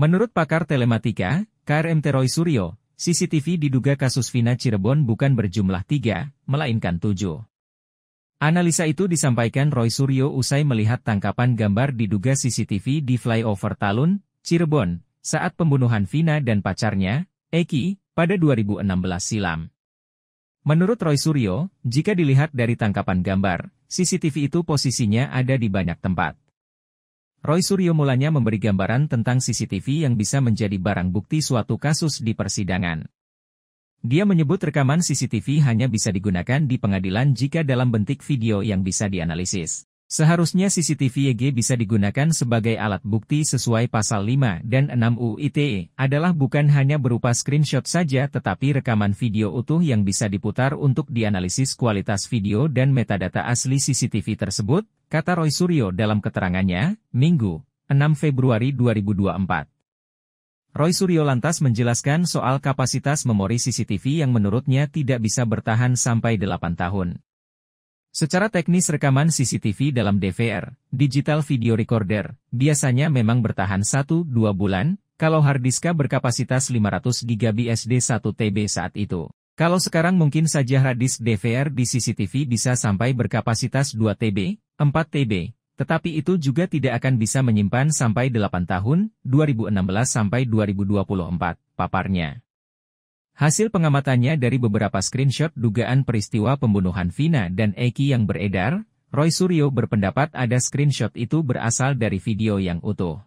Menurut pakar telematika, KRM Teroy Suryo, CCTV diduga kasus Vina Cirebon bukan berjumlah tiga, melainkan tujuh. Analisa itu disampaikan Roy Suryo usai melihat tangkapan gambar diduga CCTV di flyover Talun, Cirebon, saat pembunuhan Vina dan pacarnya, Eki, pada 2016 silam. Menurut Roy Suryo, jika dilihat dari tangkapan gambar, CCTV itu posisinya ada di banyak tempat. Roy Suryo mulanya memberi gambaran tentang CCTV yang bisa menjadi barang bukti suatu kasus di persidangan. Dia menyebut rekaman CCTV hanya bisa digunakan di pengadilan jika dalam bentuk video yang bisa dianalisis. Seharusnya CCTV YG e bisa digunakan sebagai alat bukti sesuai pasal 5 dan 6 UU e adalah bukan hanya berupa screenshot saja tetapi rekaman video utuh yang bisa diputar untuk dianalisis kualitas video dan metadata asli CCTV tersebut, kata Roy Suryo dalam keterangannya, Minggu, 6 Februari 2024. Roy Suryo lantas menjelaskan soal kapasitas memori CCTV yang menurutnya tidak bisa bertahan sampai 8 tahun. Secara teknis rekaman CCTV dalam DVR, digital video recorder, biasanya memang bertahan 1-2 bulan, kalau harddiska berkapasitas 500 GB SD 1 TB saat itu. Kalau sekarang mungkin saja harddisk DVR di CCTV bisa sampai berkapasitas 2 TB, 4 TB, tetapi itu juga tidak akan bisa menyimpan sampai 8 tahun, 2016 sampai 2024, paparnya. Hasil pengamatannya dari beberapa screenshot dugaan peristiwa pembunuhan Vina dan Eki yang beredar, Roy Suryo berpendapat ada screenshot itu berasal dari video yang utuh.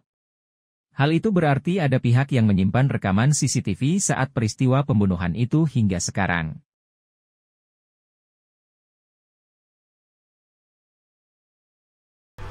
Hal itu berarti ada pihak yang menyimpan rekaman CCTV saat peristiwa pembunuhan itu hingga sekarang.